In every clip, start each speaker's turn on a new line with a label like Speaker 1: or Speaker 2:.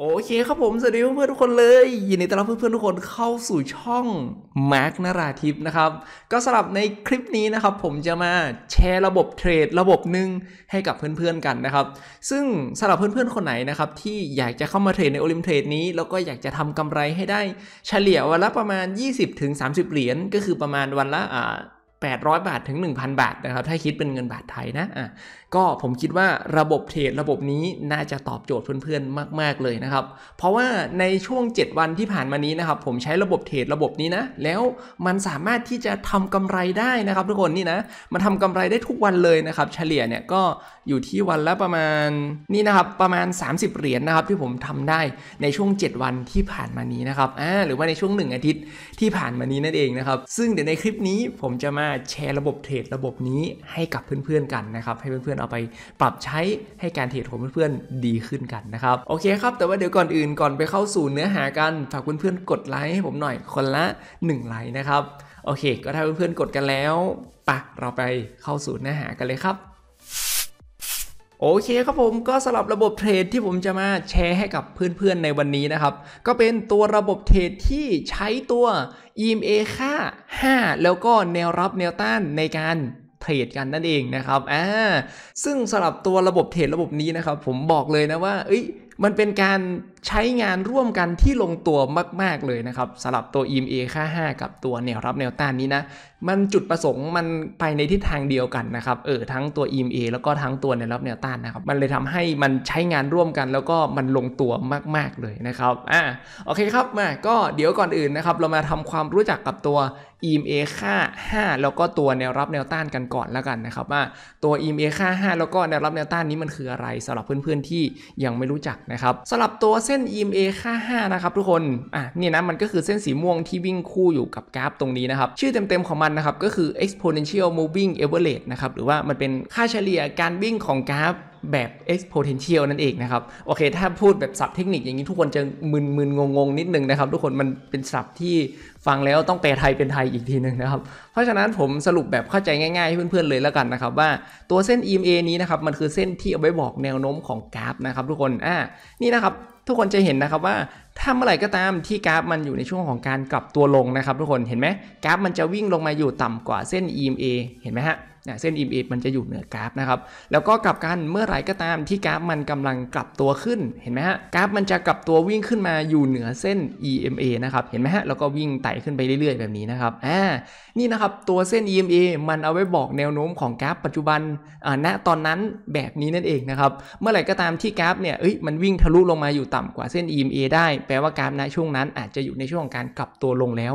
Speaker 1: โอเคครับผมสวัสดีเพื่อนๆทุกคนเลย ยินดีต้อนรับเพื่อนๆทุกคนเข้าสู่ช่องแม็กนาราทิพนะครับก็สำหรับในคลิปนี้นะครับผมจะมาแชร์ระบบเทรดระบบหนึ่งให้กับเพื่อนๆกันนะครับ ซึ่งสำหรับเพื่อนๆ คนไหนนะครับที่อยากจะเข้ามาเทรดในโอลิมเทรดนี้แล้วก็อยากจะทำกำไรให้ได้เฉลี่ยวันละประมาณ 20-30 เหรียญก็คือประมาณวันละอ่า800บาทถึง 1,000 บาทนะครับ ถ้าคิดเป็นเงินบาทไทยนะ อ่ะก็ผมคิดว่าระบบเทรดระบบนี้น่าจะตอบโจทย์เพื่อนๆ มากๆเลยนะครับ เพราะว่าในช่วง 7 วันที่ผ่านมานี้นะครับ ผมใช้ระบบเทรดระบบนี้นะ แล้วมันสามารถที่จะทำกำไรได้นะครับทุกคนนี่นะมันทำกำไรได้ทุกวันเลยนะครับเฉลี่ยเนี่ยก็อยู่ที่วันละประมาณนี่นะครับ ประมาณ 30เหรียญนนะครับ ที่ผมทำได้ในช่วง 7 วันที่ผ่านมานี้นะครับ อ่า หรือว่าในช่วง1อาทิตย์ที่ผ่านมานี้นั่นเองนะครับ ซึ่งเดี๋ยวในคลิปนี้ผมจะมาาแชร์ระบบเทรดระบบนี้ให้กับเพื่อนๆกันนะครับ ให้เพื่อนๆเอาไปปรับใช้ให้การเทรดของเพื่อนๆดีขึ้นกันนะครับโอเค ครับ แต่ว่าเดี๋ยวก่อนอื่นก่อนไปเข้าสู่เนื้อหากันฝากเพื่อนๆกดไลค์ให้ผมหน่อยคนละ1ไลค์นะครับโอเค ก็ถ้าเพื่อนๆกดกันแล้วปะเราไปเข้าสู่เนื้อหากันเลยครับโอเคครับผมก็สำหรับระบบเทรดที่ผมจะมาแชร์ให้กับเพื่อนๆในวันนี้นะครับ ก็เป็นตัวระบบเทรดที่ใช้ตัว EMA ค่า5แล้วก็แนวรับแนวต้านในการเทรดกันนั่นเองนะครับอ่าซึ่งสำหรับตัวระบบเทรดระบบนี้นะครับผมบอกเลยนะว่า เอ้ยมันเป็นการใช้งานร่วมกันที่ลงตัวมาก ๆ เลยนะครับสำหรับตัว EMA ค่า 5 กับตัวแนวรับแนวต้านนี้นะมันจุดประสงค์มันไปในทิศทางเดียวกันนะครับเออทั้งตัว EMA แล้วก็ทั้งตัวแนวรับแนวต้านนะครับมันเลยทำให้มันใช้งานร่วมกัน แล้วก็มันลงตัวมากๆ เลยนะครับอ่าโอเคครับมาก็เดี๋ยวก่อนอื่นนะครับเรามาทำความรู้จักกับตัว EMA ค่า 5 แล้วก็ตัวแนวรับแนวต้านกันก่อนแล้วกันนะครับว่าตัว EMA ค่า 5 แล้วก็แนวรับแนวต้านนี้มันคืออะไรสำหรับเพื่อนๆที่ยังไม่รู้จักนะครับสำหรับตัวเส้นส้น EMA ค่า 5 นะครับทุกคน อ่ะนี่นะ มันก็คือเส้นสีม่วงที่วิ่งคู่อยู่กับกราฟตรงนี้นะครับ ชื่อเต็มๆของมันนะครับก็คือ exponential moving average นะครับ หรือว่ามันเป็นค่าเฉลี่ยการวิ่งของกราฟแบบ exponential นั่นเองนะครับ โอเค ถ้าพูดแบบศัพท์เทคนิคอย่างนี้ทุกคนจะมึนๆงงๆ นิดนึงนะครับ ทุกคนมันเป็นศัพท์ที่ฟังแล้วต้องแปลไทยเป็นไทยอีกทีนึงนะครับ เพราะฉะนั้นผมสรุปแบบเข้าใจง่าย ๆให้เพื่อนๆเลยแล้วกันนะครับว่าตัวเส้น EMA นี้นะครับมันคือเส้นที่เอาไว้บอกแนวโน้มของกราฟนะครับทุกคนอ่านี่นะครับทุกคนจะเห็นนะครับว่าถ้าเมื่อไหร่ก็ตามที่กราฟมันอยู่ในช่วงของการกลับตัวลงนะครับทุกคนเห็นไหม กราฟมันจะวิ่งลงมาอยู่ต่ำกว่าเส้น EMA เห็นไหมฮะเส้น EMF มันจะอยู่เหนือกราฟนะครับ แล้วก็กลับกัน เมื่อไหร่ก็ตามที่กราฟมันกำลังกลับตัวขึ้น เห็นไหมฮะ กราฟมันจะกลับตัววิ่งขึ้นมาอยู่เหนือเส้น EMA นะครับ เห็นไหมฮะ แล้วก็วิ่งไต่ขึ้นไปเรื่อย ๆแบบนี้นะครับอ่านี่นะครับ ตัวเส้น EMA มันเอาไว้บอกแนวโน้มของกราฟปัจจุบันอ่าณตอนนั้นแบบนี้นั่นเองนะครับ เมื่อไหร่ก็ตามที่กราฟเนี่ยเอ้ยมันวิ่งทะลุลงมาอยู่ต่ำกว่าเส้น EMA ได้ แปลว่ากราฟณช่วงนั้น อาจจะอยู่ในช่วงของการกลับตัวลงแล้ว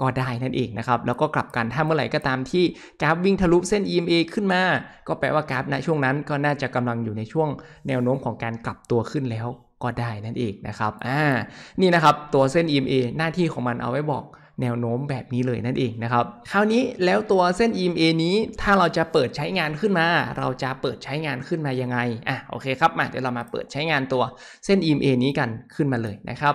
Speaker 1: ก็ได้นั่นเองนะครับ แล้วก็กลับกัน ถ้าเมื่อไหร่ก็ตามที่กราฟวิ่งทะลุเส้น EMA ขึ้นมา ก็แปลว่ากราฟในช่วงนั้น ก็น่าจะกำลังอยู่ในช่วงแนวโน้มของการกลับตัวขึ้นแล้วก็ได้นั่นเองนะครับ อ่า นี่นะครับ ตัวเส้น EMA หน้าที่ของมันเอาไว้บอกแนวโน้มแบบนี้เลยนั่นเองนะครับ คราวนี้แล้วตัวเส้น EMA นี้ ถ้าเราจะเปิดใช้งานขึ้นมา เราจะเปิดใช้งานขึ้นมายังไงอ่ะ โอเคครับ มาเดี๋ยวเรามาเปิดใช้งานตัวเส้น EMA นี้กันขึ้นมาเลยนะครับ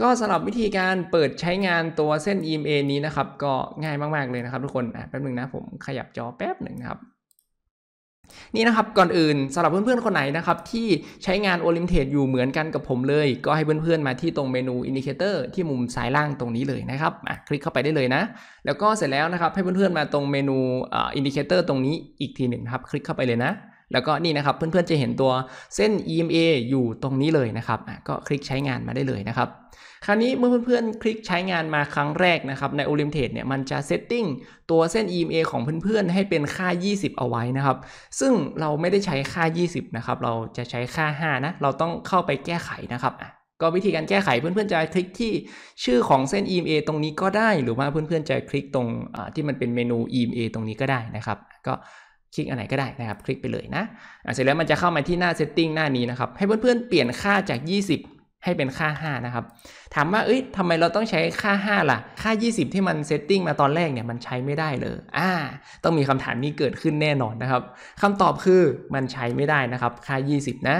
Speaker 1: ก็สำหรับวิธีการเปิดใช้งานตัวเส้น EMA นี้นะครับก็ง่ายมาก ๆเลยนะครับทุกคนแป๊บนึงนะผมขยับจอแป๊บหนึ่งครับ นี่นะครับก่อนอื่นสำหรับเพื่อนๆ คนไหนนะครับที่ใช้งาน o l i m t a t e อยู่เหมือนกันกับผมเลย ก็ให้เพื่อนๆมาที่ตรงเมนู Indicator ที่มุมซ้ายล่างตรงนี้เลยนะครับคลิกเข้าไปได้เลยนะ แล้วก็เสร็จแล้วนะครับ ให้เพื่อนๆมาตรงเมนู Indicator ตรงนี้อีกทีหนึ่งครับคลิกเข้าไปเลยนะแล้วก็นี่นะครับเพื่อนๆจะเห็นตัวเส้น EMA อยู่ตรงนี้เลยนะครับก็คลิกใช้งานมาได้เลยนะครับคราวนี้เมื่อเพื่อนๆคลิกใช้งานมาครั้งแรกนะครับใน o l y m ม a พ e เนี่ยมันจะเซตติ้งตัวเส้น EMA ของเพื่อนๆให้เป็นค่า 20 เอาไว้นะครับซึ่งเราไม่ได้ใช้ค่า 20 นะครับเราจะใช้ค่า 5 นะเราต้องเข้าไปแก้ไขนะครับก็วิธีการแก้ไขเพื่อนๆจะคลิกที่ชื่อของเส้น EMA ตรงนี้ก็ได้หรือว่าเพื่อนๆจะคลิกตรงที่มันเป็นเมนู EMA ตรงนี้ก็ได้นะครับก็คลิกอันไหนก็ได้นะครับคลิกไปเลยนะเสร็จแล้วมันจะเข้ามาที่หน้าเซตติ้งหน้านี้นะครับให้เพื่อนๆเปลี่ยนค่าจาก 20 ให้เป็นค่า5นะครับถามว่าเอ้ยทำไมเราต้องใช้ค่า5ล่ะค่า 20 ที่มันเซตติ้งมาตอนแรกเนี่ยมันใช้ไม่ได้เลยอ่าต้องมีคำถามนี้เกิดขึ้นแน่นอนนะครับคำตอบคือมันใช้ไม่ได้นะครับค่า 20 นะ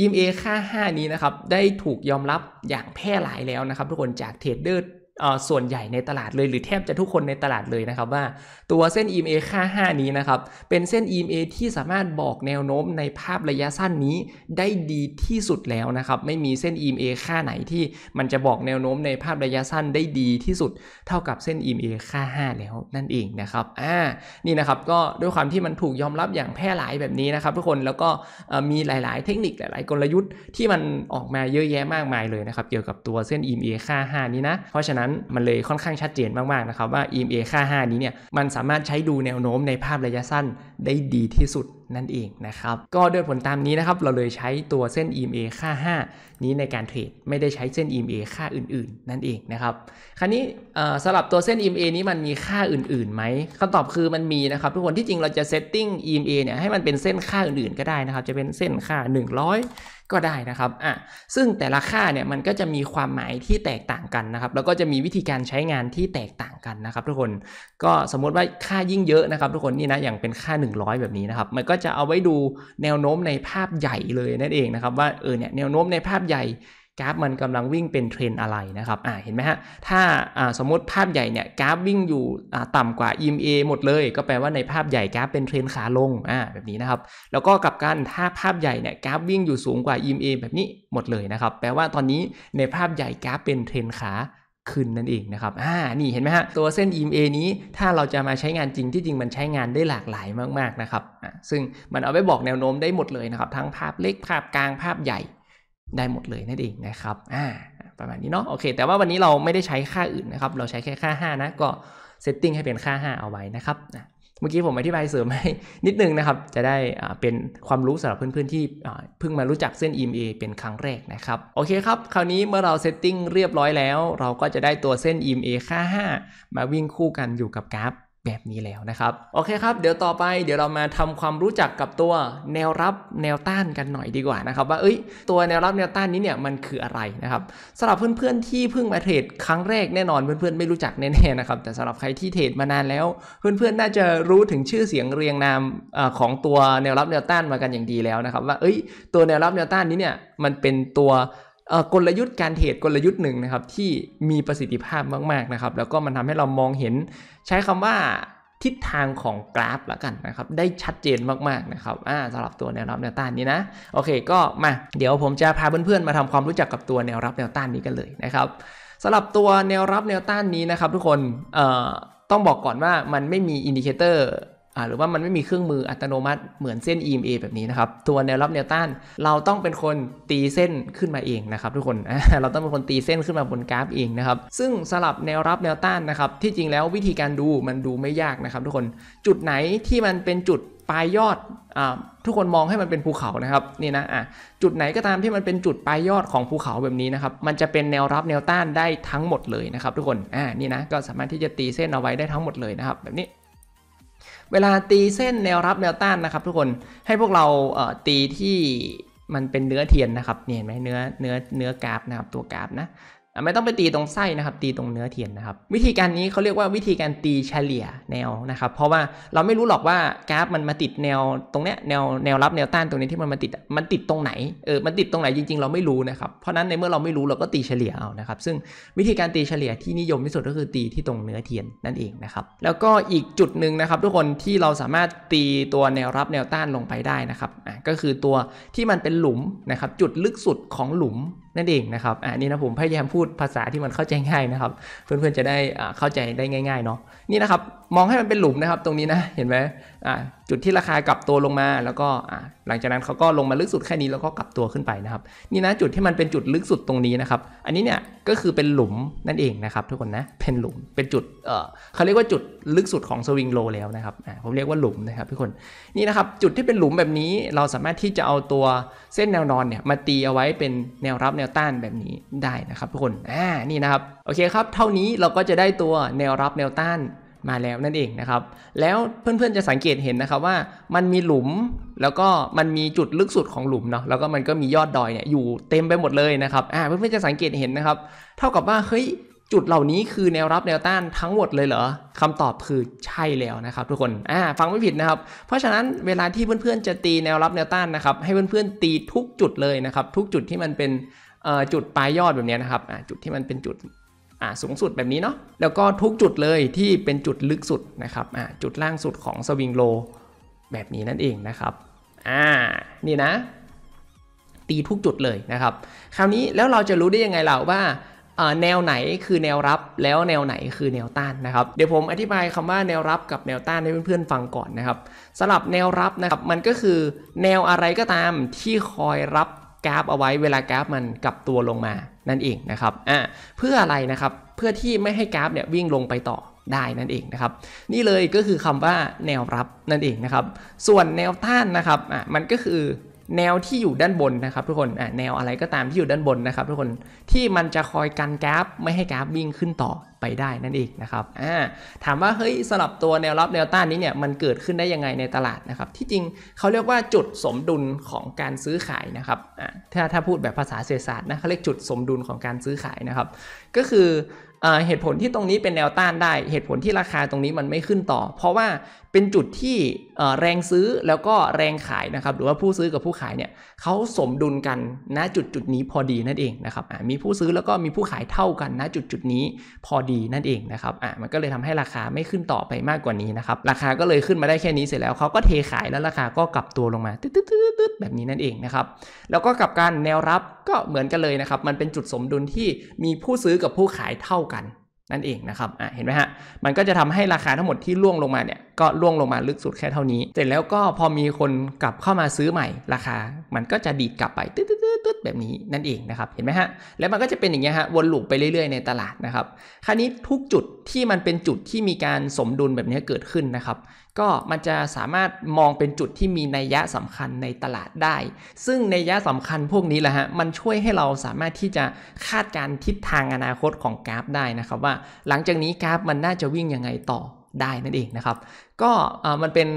Speaker 1: EMA ค่า 5 นี้นะครับได้ถูกยอมรับอย่างแพร่หลายแล้วนะครับ ทุกคนจากเทรดเดอร์ส่วนใหญ่ในตลาดเลยหรือแทบจะทุกคนในตลาดเลยนะครับว่าตัวเส้น EMA ค่า 5 นี้นะครับเป็นเส้น EMA ที่สามารถบอกแนวโน้มในภาพระยะสั้นนี้ได้ดีที่สุดแล้วนะครับไม่มีเส้น EMA ค่าไหนที่มันจะบอกแนวโน้มในภาพระยะสั้นได้ดีที่สุดเท่ากับเส้น EMA ค่า 5 แล้วนั่นเองนะครับอ่านี่นะครับก็ด้วยความที่มันถูกยอมรับอย่างแพร่หลายแบบนี้นะครับทุกคนแล้วก็มีหลาย ๆ เทคนิคหลาย ๆ กลยุทธ์ที่มันออกมาเยอะแยะมากมายเลยนะครับเกี่ยวกับตัวเส้น EMA ค่า 5 นี้นะเพราะฉะนั้นั้นมันเลยค่อนข้างชัดเจนมาก ๆ นะครับว่า EMA ค่า5นี้เนี่ย มันสามารถใช้ดูแนวโน้มในภาพระยะสั้นได้ดีที่สุดนั่นเองนะครับ ก็ด้วยผลตามนี้นะครับ เราเลยใช้ตัวเส้น EMA ค่า 5 นี้ในการเทรดไม่ได้ใช้เส้น EMA ค่าอื่นๆ นั่นเองนะครับคราวนี้สำหรับตัวเส้น EMA นี้มันมีค่าอื่นๆไหมคำตอบคือมันมีนะครับทุกคนที่จริงเราจะเซตติ้ง EMA เนี่ยให้มันเป็นเส้นค่าอื่นๆก็ได้นะครับจะเป็นเส้นค่า 100 ก็ได้นะครับอ่ะซึ่งแต่ละค่าเนี่ย มันก็จะมีความหมายที่แตกต่างกันนะครับแล้วก็จะมีวิธีการใช้งานที่แตกต่างกันนะครับ ทุกคนก็สมมติว่าค่ายิ่งเยอะนะครับทุกคนนี่นะอย่างเป็นค่า 100 แบบนี้นะครับมันก็ก็จะเอาไว้ดูแนวโน้มในภาพใหญ่เลยนั่นเองนะครับว่าเออเนี่ยแนวโน้มในภาพใหญ่ กราฟมันกำลังวิ่งเป็นเทรนอะไรนะครับอ่าเห็นไหมฮะถ้าอ่าสมมติภาพใหญ่เนี่ยกราฟวิ่งอยู่อ่าต่ำกว่า EMA หมดเลย ก็แปลว่าในภาพใหญ่กราฟเป็นเทรนขาลงอ่าแบบนี้นะครับแล้วก็กลับกันถ้าภาพใหญ่เนี่ยกราฟวิ่งอยู่สูงกว่า EMA แบบนี้หมดเลยนะครับแปลว่าตอนนี้ในภาพใหญ่กราฟเป็นเทรนขาขึ้นนั่นเองนะครับ อ่า นี่เห็นไหมฮะ ตัวเส้น EMA นี้ ถ้าเราจะมาใช้งานจริงที่จริงมันใช้งานได้หลากหลายมากๆนะครับ อ่าซึ่งมันเอาไว้บอกแนวโน้มได้หมดเลยนะครับ ทั้งภาพเล็ก ภาพกลาง ภาพใหญ่ ได้หมดเลยนั่นเองนะครับ อ่า ประมาณนี้เนาะ โอเค แต่ว่าวันนี้เราไม่ได้ใช้ค่าอื่นนะครับ เราใช้แค่ค่า5นะ ก็เซตติ้งให้เป็นค่า 5 เอาไว้นะครับเมื่อกี้ผมอธิบายเสริมให้นิดนึงนะครับ จะได้เป็นความรู้สำหรับเพื่อนๆที่เพิ่งมารู้จักเส้น EMA เป็นครั้งแรกนะครับ โอเคครับ คราวนี้เมื่อเราเซตติ้งเรียบร้อยแล้ว เราก็จะได้ตัวเส้น EMA ค่า5มาวิ่งคู่กันอยู่กับกราฟแบบนี้แล้วนะครับโอเคครับเดี๋ยวต่อไปเดี๋ยวเรามาทำความรู้จักกับตัวแนวรับแนวต้านกันหน่อยดีกว่านะครับ ว่าเอ้ยตัวแนวรับแนวต้านนี้เนี่ยมันคืออะไรนะครับสำหรับเพื่อนๆที่เพิ่งมาเทรดครั้งแรกแน่นอนเพื่อนๆไม่รู้จักแน่ๆนะครับแต่สำหรับใครที่เทรดมานานแล้ว เพื่อนๆน่าจะรู้ถึงชื่อเสียงเรียงนามของตัวแนวรับแนวต้านมากันอย่างดีแล้วนะครับว่าเอ้ยตัวแนวรับแนวต้านนี้เนี่ยมันเป็นตัวกลยุทธ์การเทรดกลยุทธ์หนึ่งนะครับที่มีประสิทธิภาพมากๆนะครับแล้วก็มันทำให้เรามองเห็นใช้คำว่าทิศทางของกราฟละกันนะครับได้ชัดเจนมากๆนะครับสำหรับตัวแนวรับแนวต้านนี้นะโอเคก็มาเดี๋ยวผมจะพาเพื่อนๆมาทำความรู้จักกับตัวแนวรับแนวต้านนี้กันเลยนะครับสำหรับตัวแนวรับแนวต้านนี้นะครับทุกคนต้องบอกก่อนว่ามันไม่มีอินดิเคเตอร์หรือว่ามันไม่มีเครื่องมืออัตโนมัติเหมือนเส้น EMA แบบนี้นะครับตัวแนวรับแนวต้านเราต้องเป็นคนตีเส้นขึ้นมาเองนะครับ ทุกคนเราต้องเป็นคนตีเส้นขึ้นมาบนกราฟเองนะครับซึ่งสลับแนวรับแนวต้านนะครับที่จริงแล้ววิธีการดูมันดูไม่ยากนะครับ ทุกคนจุดไหนที่มันเป็นจุดปลายยอดอทุกคนมองให้มันเป็นภูเขานะครับนี่นะะจุดไหนก็ตามที่มันเป็นจุดปลายยอดของภูเขาแบบนี้นะครับมันจะเป็นแนวรับแนวต้านได้ทั้งหมดเลยนะครับทุกคนอ่านี่นะก็สามารถที่จะตีเส้นเอาไว้ได้ทั้งหมดเลยนะครับแบบนี้เวลาตีเส้นแนวรับแนวต้านนะครับทุกคนให้พวกเราตีที่มันเป็นเนื้อเทียนนะครับเเห็นไหมเนื้อเนื้อเนื้อกราฟนะครับตัวกราฟนะไม่ต้องไปตีตรงไส้นะครับตีตรงเนื้อเทียนนะครับ วิธีการนี้เขาเรียกว่าวิธีการตีเฉลี่ยแนวนะครับ เพราะว่าเราไม่รู้หรอกว่ากราฟมันมาติดแนวตรงเนี้ยแนวแนวรับแนวต้านตรงนี้ที่มันมาติดมันติดตรงไหนเออมันติดตรงไหนจริง ๆเราไม่รู้นะครับ เพราะนั้นในเมื่อเราไม่รู้เราก็ตีเฉลี่ยเอานะครับซึ่งวิธีการตีเฉลี่ยที่นิยมที่สุดก็คือตีที่ตรงเนื้อเทียนนั่นเองนะครับแล้วก็อีกจุดหนึ่งนะครับทุกคนที่เราสามารถตีตัวแนวรับแนวต้านลงไปได้นะครับอ่ะก็คือตัวที่มันเป็นหลุมนะครับจุดลึกสุดของหลุมนั่นเองนะครับอันนี้นะผมพยายามพูดภาษาที่มันเข้าใจง่ายนะครับ เพื่อนๆจะได้เข้าใจได้ง่ายๆเนาะ นี่นะครับ มองให้มันเป็นหลุมนะครับตรงนี้นะ เห็นไหมอ่าจุดที่ราคากลับตัวลงมา แล้วก็หลังจากนั้นเขาก็ลงมาลึกสุดแค่นี้แล้วก็กลับตัวขึ้นไปนะครับ นี่นะจุดที่มันเป็นจุดลึกสุดตรงนี้นะครับ อันนี้เนี่ยก็คือเป็นหลุมนั่นเองนะครับทุกคนนะเป็นหลุมเป็นจุดเออเขาเรียกว่าจุดลึกสุดของสวิงโลแล้วนะครับผมเรียกว่าหลุมนะครับทุกคนนี่นะครับจุดที่เป็นหลุมแบบนี้เราสามารถที่จะเอาตัวเส้นแนวนอนเนี่ยมาตีเอาไว้เป็นแนวรับแนวต้านแบบนี้ได้นะครับทุกคนอ่านี่นะครับโอเคครับเท่านี้เราก็จะได้ตัวแนวรับแนวต้านมาแล้วนั่นเองนะครับแล้วเพื่อนๆจะสังเกตเห็นนะครับว่ามันมีหลุมแล้วก็มันมีจุดลึกสุดของหลุมเนาะแล้วก็มันก็มียอดดอยเนี่ยอยู่เต็มไปหมดเลยนะครับอ่าเพื่อนๆจะสังเกตเห็นนะครับ เท่ากับว่า เฮ้ย จุดเหล่านี้คือแนวรับแนวต้านทั้งหมดเลยเหรอคำตอบคือใช่แล้วนะครับทุกคนอ่าฟังไม่ผิดนะครับเพราะฉะนั้นเวลาที่เพื่อนๆจะตีแนวรับแนวต้านนะครับให้เพื่อนๆตีทุกจุดเลยนะครับทุกจุดที่มันเป็นจุดปลายยอดแบบนี้นะครับจุดที่มันเป็นจุด่าสูงสุดแบบนี้เนาะ แล้วก็ทุกจุดเลยที่เป็นจุดลึกสุดนะครับอ่าจุดล่างสุดของสวิงโล แบบนี้นั่นเองนะครับ อ่า นี่นะ ตีทุกจุดเลยนะครับ คราวนี้แล้วเราจะรู้ได้ยังไงเราว่าแนวไหนคือแนวรับแล้วแนวไหนคือแนวต้านนะครับ เดี๋ยวผมอธิบายคำว่าแนวรับกับแนวต้านให้เพื่อนๆฟังก่อนนะครับสำหรับแนวรับนะครับมันก็คือแนวอะไรก็ตามที่คอยรับกราฟเอาไว้เวลากราฟมันกลับตัวลงมานั่นเองนะครับอ่าเพื่ออะไรนะครับเพื่อที่ไม่ให้กราฟเนี่ยวิ่งลงไปต่อได้นั่นเองนะครับ นี่เลยก็คือคำว่าแนวรับนั่นเองนะครับส่วนแนวต้านนะครับอ่ามันก็คือแนวที่อยู่ด้านบนนะครับทุกคนอ่าแนวอะไรก็ตามที่อยู่ด้านบนนะครับทุกคนที่มันจะคอยกันกราฟ ไม่ให้กราฟวิ่งขึ้นต่อไปได้นั่นเองนะครับถามว่าเฮ้ยสลับตัวแนวรับแนวต้านนี้เนี่ยมันเกิดขึ้นได้ยังไงในตลาดนะครับที่จริงเขาเรียกว่าจุดสมดุลของการซื้อขายนะครับถ้าถ้าพูดแบบภาษาเศรษฐศาสตร์นะเขาเรียกจุดสมดุลของการซื้อขายนะครับก็คือเหตุผลที่ตรงนี้เป็นแนวต้านได้ เหตุผลที่ราคาตรงนี้มันไม่ขึ้นต่อ เพราะว่าเป็นจุดที่แรงซื้อแล้วก็แรงขายนะครับหรือว่าผู้ซื้อกับผู้ขายเนี่ยเขาสมดุลกันณจุดจุดนี้พอดีนั่นเองนะครับมีผู้ซื้อแล้วก็มีผู้ขายเท่ากันณ จุดจุดนี้พอดีีนั่นเองนะครับ อ่ะมันก็เลยทำให้ราคาไม่ขึ้นต่อไปมากกว่านี้นะครับ ราคาก็เลยขึ้นมาได้แค่นี้เสร็จแล้ว เขาก็เทขายแล้วราคาก็กลับตัวลงมาตึ๊ดๆแบบนี้นั่นเองนะครับ แล้วก็กับการแนวรับก็เหมือนกันเลยนะครับ มันเป็นจุดสมดุลที่มีผู้ซื้อกับผู้ขายเท่ากันนั่นเองนะครับอ่ะเห็นไหมฮะ มันก็จะทำให้ราคาทั้งหมดที่ล่วงลงมาเนี่ย ก็ล่วงลงมาลึกสุดแค่เท่านี้ เสร็จแล้วก็พอมีคนกลับเข้ามาซื้อใหม่ราคา มันก็จะดีดกลับไปตื๊ดตื๊ดตื๊ดแบบนี้ นั่นเองนะครับ เห็นไหมฮะ แล้วมันก็จะเป็นอย่างเงี้ยฮะ วนลูปไปเรื่อยๆในตลาดนะครับ คราวนี้ทุกจุดที่มันเป็นจุดที่มีการสมดุลแบบนี้เกิดขึ้นนะครับ ก็มันจะสามารถมองเป็นจุดที่มีนัยยะสำคัญในตลาดได้ ซึ่งนัยยะสำคัญพวกนี้แหละฮะ มันช่วยให้เราสามารถที่จะคาดการทิศทางอนาคตของกราฟได้นะครับว่าหลังจากนี้กราฟมันน่าจะวิ่งยังไงต่อได้นั่นเองนะครับ ก็มันเป็น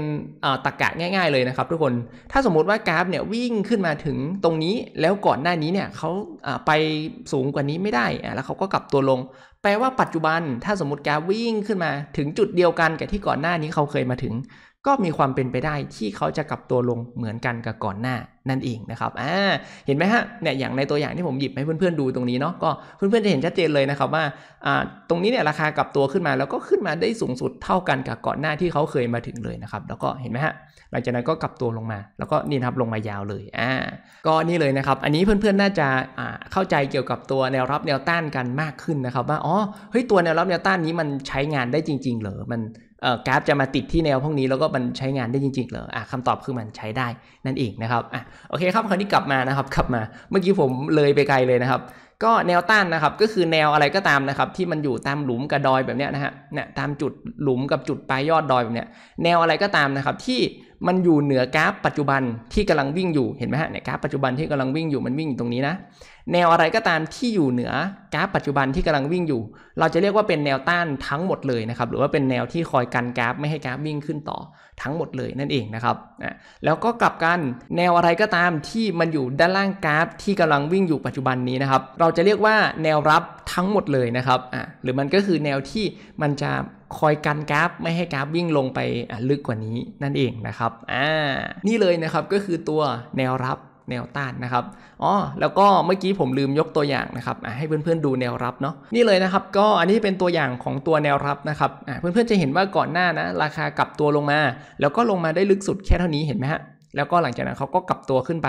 Speaker 1: ตรกกะง่าย ๆเลยนะครับทุกคนถ้าสมมุติว่ากราฟเนี่ยวิ่งขึ้นมาถึงตรงนี้แล้วก่อนหน้านี้เนี่ยเขาไปสูงกว่านี้ไม่ได้แล้วเขาก็กลับตัวลง แปลว่าปัจจุบันถ้าสมมติกราฟวิ่งขึ้นมาถึงจุดเดียวกัน กับที่ก่อนหน้านี้เขาเคยมาถึงก็มีความเป็นไปได้ที่เขาจะกลับตัวลงเหมือนกันกับก่อนหน้านั่นเองนะครับ อ่า เห็นไหมฮะ เนี่ยอย่างในตัวอย่างที่ผมหยิบให้เพื่อนๆดูตรงนี้เนาะก็เพื่อนๆจะเห็นชัดเจนเลยนะครับว่า อ่า ตรงนี้เนี่ยราคากลับตัวขึ้นมา แล้วก็ขึ้นมาได้สูงสุดเท่ากันกับก่อนหน้าที่เขาเคยมาถึงเลยนะครับแล้วก็เห็นไหมฮะหลังจากนั้นก็กลับตัวลงมา แล้วก็นี่ครับลงมายาวเลย อ่า ก็นี่เลยนะครับ อันนี้เพื่อนๆน่าจะ อ่า เข้าใจเกี่ยวกับตัวแนวรับแนวต้านกันมากขึ้นนะครับ ว่า อ๋อ เฮ้ยตัวแนวรับแนวต้านนี้มันใช้งานได้จริง ๆ เหรอมันกราฟจะมาติดที่แนวพวกนี้แล้วก็มันใช้งานได้จริงๆ เหรออ่ะคำตอบคือมันใช้ได้นั่นเองนะครับอ่ะโอเคครับคราวนี้กลับมานะครับ กลับมา เมื่อกี้ผมเลยไปไกลเลยนะครับ ก็แนวต้านนะครับ ก็คือแนวอะไรก็ตามนะครับที่มันอยู่ตามหลุมกระดอยแบบเนี้ยนะฮะ เนี่ยตามจุดหลุมกับจุดปลายยอดดอยแบบเนี้ย แนวอะไรก็ตามนะครับที่มันอยู่เหนือกราฟปัจจุบันที่กำลังวิ่งอยู่เห็นไหมฮะเนี่ยกราฟปัจจุบันที่กำลังวิ่งอยู่มันวิ่งอยู่ตรงนี้นะแนวอะไรก็ตามที่อยู่เหนือกราฟปัจจุบันที่กำลังวิ่งอยู่ เราจะเรียกว่าเป็นแนวต้านทั้งหมดเลยนะครับหรือว่าเป็นแนวที่คอยกันกราฟไม่ให้กราฟวิ่งขึ้นต่อทั้งหมดเลยนั่นเองนะครับแล้วก็กลับกันแนวอะไรก็ตามที่มันอยู่ด้านล่างกราฟ ที่กำลังวิ่งอยู่ปัจจุบันนี้นะครับเราจะเรียกว่าแนวรับทั้งหมดเลยนะครับหรือมันก็คือแนวที่มันจะคอยกันกราฟไม่ให้กราฟวิ่งลงไปลึกกว่านี้นั่นเองนะครับอ่านี่เลยนะครับก็คือตัวแนวรับแนวต้านนะครับอ๋อแล้วก็เมื่อกี้ผมลืมยกตัวอย่างนะครับให้เพื่อน ๆดูแนวรับเนาะนี่เลยนะครับ ก็อันนี้เป็นตัวอย่างของตัวแนวรับนะครับเพื่อนๆจะเห็นว่าก่อนหน้านะ ราคากลับตัวลงมา แล้วก็ลงมาได้ลึกสุดแค่เท่านี้เห็นไหมฮะแล้วก็หลังจากนั้นเขาก็กลับตัวขึ้นไป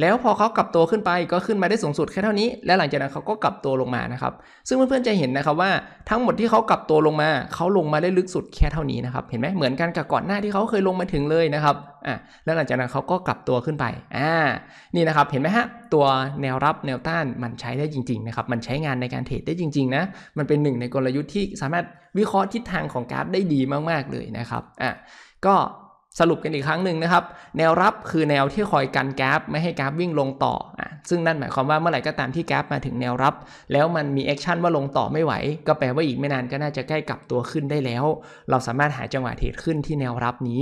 Speaker 1: แล้วพอเขากลับตัวขึ้นไปก็ขึ้นมาได้สูงสุดแค่เท่านี้ และหลังจากนั้นเขาก็กลับตัวลงมา นะครับ ซึ่งเพื่อนๆจะเห็นนะครับว่าทั้งหมดที่เขากลับตัวลงมา เขาลงมาได้ลึกสุดแค่เท่านี้นะครับ เห็นไหมเหมือนกันกับก่อนหน้าที่เขาเคยลงมาถึงเลยนะครับ อ่ะ แล้วหลังจากนั้นเขาก็กลับตัวขึ้นไป อ่า นี่นะครับ เห็นไหมฮะ ตัวแนวรับแนวต้านมันใช้ได้จริง ๆนะครับ มันใช้งานในการเทรดได้จริงๆนะ มันเป็นหนึ่งในกลยุทธ์ที่สามารถวิเคราะห์ทิศทางของกราฟ ได้ดีมากๆเลยนะครับอ่ะก็สรุปกันอีกครั้งหนึ่งนะครับ แนวรับคือแนวที่คอยกันแกลบไม่ให้แกลบวิ่งลงต่อ ซึ่งนั่นหมายความว่าเมื่อไหร่ก็ตามที่แกลบมาถึงแนวรับ แล้วมันมีแอคชั่นว่าลงต่อไม่ไหว ก็แปลว่าอีกไม่นานก็น่าจะใกล้กลับตัวขึ้นได้แล้ว เราสามารถหาจังหวะเทรดขึ้นที่แนวรับนี้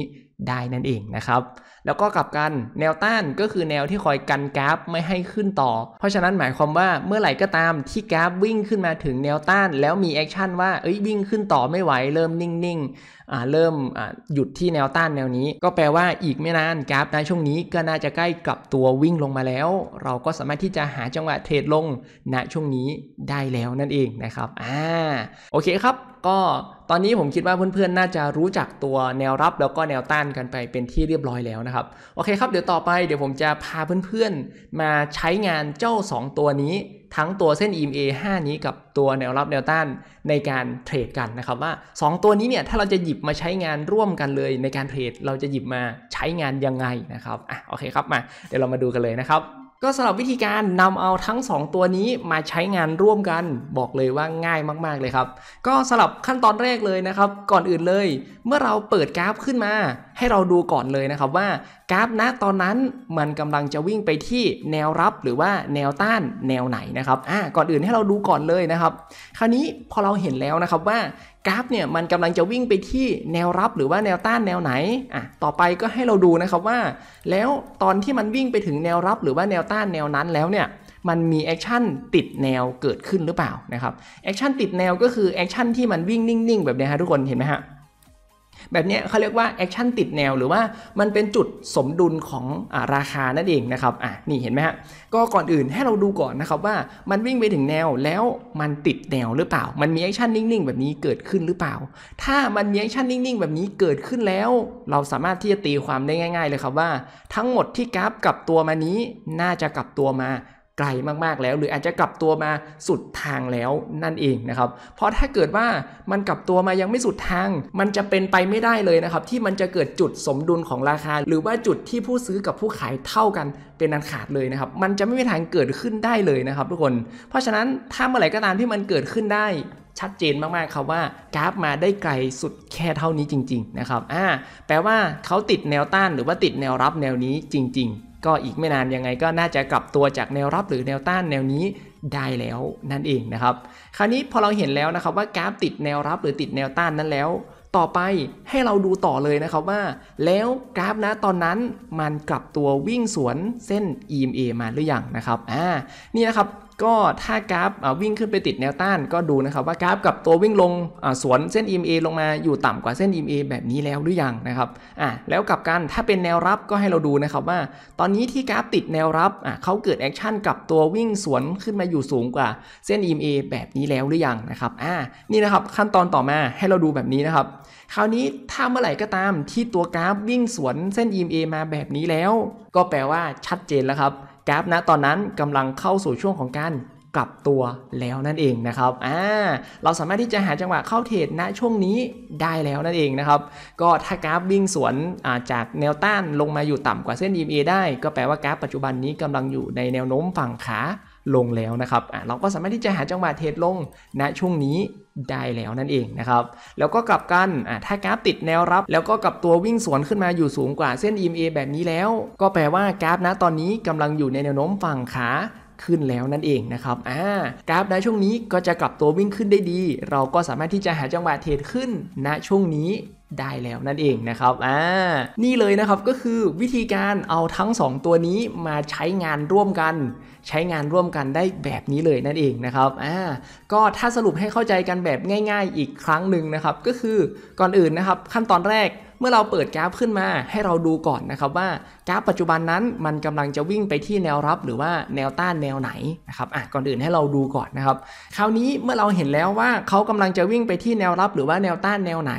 Speaker 1: ได้นั่นเองนะครับ แล้วก็กลับกันแนวต้านก็คือแนวที่คอยกันแกลบไม่ให้ขึ้นต่อ เพราะฉะนั้นหมายความว่าเมื่อไหร่ก็ตามที่แกลบวิ่งขึ้นมาถึงแนวต้านแล้วมีแอคชั่นว่าเอ้ยวิ่งขึ้นต่อไม่ไหวเริ่มนิ่งๆเริ่มหยุดที่แนวต้านแนวนี้ก็แปลว่าอีกไม่นานกราฟในช่วงนี้ก็น่าจะใกล้กลับตัววิ่งลงมาแล้ว เราก็สามารถที่จะหาจังหวะเทรดลง ณช่วงนี้ได้แล้วนั่นเองนะครับอ่า โอเคครับ ก็ตอนนี้ผมคิดว่าเพื่อนๆ น่าจะรู้จักตัวแนวรับแล้วก็แนวต้านกันไปเป็นที่เรียบร้อยแล้วนะครับโอเคครับเดี๋ยวต่อไปเดี๋ยวผมจะพาเพื่อนๆ มาใช้งานเจ้า 2 ตัวนี้ทั้งตัวเส้น EMA 5นี้กับตัวแนวรับแนวต้านในการเทรดกันนะครับว่า 2 ตัวนี้เนี่ยถ้าเราจะหยิบมาใช้งานร่วมกันเลยในการเทรดเราจะหยิบมาใช้งานยังไงนะครับอ่ะโอเคครับมาเดี๋ยวเรามาดูกันเลยนะครับก็สำหรับวิธีการนำเอาทั้ง 2 ตัวนี้มาใช้งานร่วมกัน บอกเลยว่าง่ายมากๆเลยครับ ก็สำหรับขั้นตอนแรกเลยนะครับ ก่อนอื่นเลย เมื่อเราเปิดกราฟขึ้นมา ให้เราดูก่อนเลยนะครับ ว่ากราฟณตอนนั้นมันกำลังจะวิ่งไปที่แนวรับหรือว่าแนวต้านแนวไหนนะครับอ่าก่อนอื่นให้เราดูก่อนเลยนะครับ คราวนี้พอเราเห็นแล้วนะครับว่ากราฟเนี่ยมันกำลังจะวิ่งไปที่แนวรับหรือว่าแนวต้านแนวไหนอ่ะต่อไปก็ให้เราดูนะครับว่า แล้วตอนที่มันวิ่งไปถึงแนวรับหรือว่าแนวต้านแนวนั้นแล้วเนี่ยมันมีแอคชั่นติดแนวเกิดขึ้นหรือเปล่านะครับแอคชั่นติดแนวก็คือแอคชั่นที่มันวิ่งนิ่งๆแบบนี้ฮะทุกคนเห็นไหมฮะแบบนี้เขาเรียกว่าแอคชั่นติดแนวหรือว่ามันเป็นจุดสมดุลของอราคานั่นเองนะครับอ่ะนี่เห็นไหมฮะก็ก่อนอื่นให้เราดูก่อนนะครับว่ามันวิ่งไปถึงแนวแล้วมันติดแนวหรือเปล่า มันมีแอคชั่นนิ่งๆ แบบนี้เกิดขึ้นหรือเปล่า ถ้ามันมีแอคชั่นนิ่งๆ แบบนี้เกิดขึ้นแล้วเราสามารถที่จะตีความได้ง่าย ๆ เลยครับว่า ทั้งหมดที่กราฟกลับตัวมานี้น่าจะกลับตัวมาไกล มากๆแล้ว หรืออาจจะกลับตัวมาสุดทางแล้วนั่นเองนะครับเพราะถ้าเกิดว่ามันกลับตัวมายังไม่สุดทาง มันจะเป็นไปไม่ได้เลยนะครับที่มันจะเกิดจุดสมดุลของราคา หรือว่าจุดที่ผู้ซื้อกับผู้ขายเท่ากันเป็นอันขาดเลยนะครับมันจะไม่มีทางเกิดขึ้นได้เลยนะครับ ทุกคน เพราะฉะนั้นถ้าเมื่อไหร่ก็ตามที่มันเกิดขึ้นได้ชัดเจนมากๆครับว่า กราฟมาได้ไกลสุดแค่เท่านี้จริงๆนะครับอ่าแปลว่าเขาติดแนวต้าน หรือว่าติดแนวรับแนวนี้จริง ๆก็อีกไม่นานยังไงก็น่าจะกลับตัวจากแนวรับหรือแนวต้านแนวนี้ได้แล้วนั่นเองนะครับ คราวนี้พอเราเห็นแล้วนะครับว่ากราฟติดแนวรับหรือติดแนวต้านนั้นแล้ว ต่อไปให้เราดูต่อเลยนะครับว่า แล้วกราฟนะตอนนั้นมันกลับตัววิ่งสวนเส้น EMA มาหรืออยังนะครับอ่านี่นะครับก็ถ้ากราฟวิ่งขึ้นไปติดแนวต้านก็ดูนะครับ ว่ากราฟกับตัววิ่งลงสวนเส้น EMA ลงมาอยู่ต่ำกว่าเส้น EMA แบบนี้แล้วหรือยังนะครับอ่ะแล้วกับการถ้าเป็นแนวรับก็ให้เราดูนะครับว่าตอนนี้ที่กราฟติดแนวรับอ่ะเขาเกิดแอคชั่นกับตัววิ่งสวนขึ้นมาอยู่สูงกว่าเส้น EMA แบบนี้แล้วหรือยังนะครับอ่ะนี่นะครับขั้นตอนต่อมาให้เราดูแบบนี้นะครับ คราวนี้ถ้าเมื่อไหร่ก็ตามที่ตัวกราฟวิ่งสวนเส้น EMA มาแบบนี้แล้ว ก็แปลว่าชัดเจนแล้วครับกราฟนะตอนนั้นกำลังเข้าสู่ช่วงของการกลับตัวแล้วนั่นเองนะครับอ่าเราสามารถที่จะหาจังหวะเข้าเทรดณช่วงนี้ได้แล้วนั่นเองนะครับ ก็ถ้ากราฟวิ่งสวนจากแนวต้านลงมาอยู่ต่ำกว่าเส้น EMA ได้ก็แปลว่ากราฟปัจจุบันนี้กำลังอยู่ในแนวโน้มฝั่งขาลงแล้วนะครับเราก็สามารถที่จะหาจังหวะเทรดลง ณช่วงนี้ได้แล้วนั่นเองนะครับ แล้วก็กลับกัน ถ้ากราฟติดแนวรับ แล้วก็กลับตัววิ่งสวนขึ้นมาอยู่สูงกว่าเส้น EMA แบบนี้แล้ว ก็แปลว่ากราฟนะตอนนี้กำลังอยู่ในแนวโน้มฝั่งขาขึ้นแล้วนั่นเองนะครับอ่ากราฟนช่วงนี้ก็จะกลับตัววิ่งขึ้นได้ดี เราก็สามารถที่จะหาจังหวะเทรดขึ้นณนะช่วงนี้ได้แล้วนั่นเองนะครับ อ่า นี่เลยนะครับก็คือวิธีการเอาทั้ง 2 ตัวนี้มาใช้งานร่วมกัน ใช้งานร่วมกันได้แบบนี้เลยนั่นเองนะครับ อ่า ก็ถ้าสรุปให้เข้าใจกันแบบง่ายๆอีกครั้งหนึ่งนะครับก็คือก่อนอื่นนะครับขั้นตอนแรกเมื่อเราเปิดกราฟขึ้นมาให้เราดูก่อนนะครับ ว่ากราฟปัจจุบันนั้นมันกำลังจะวิ่งไปที่แนวรับหรือว่าแนวต้านแนวไหนนะครับ อ่ะก่อนอื่นให้เราดูก่อนนะครับ คราวนี้เมื่อเราเห็นแล้วว่าเขากำลังจะวิ่งไปที่แนวรับหรือว่าแนวต้านแนวไหน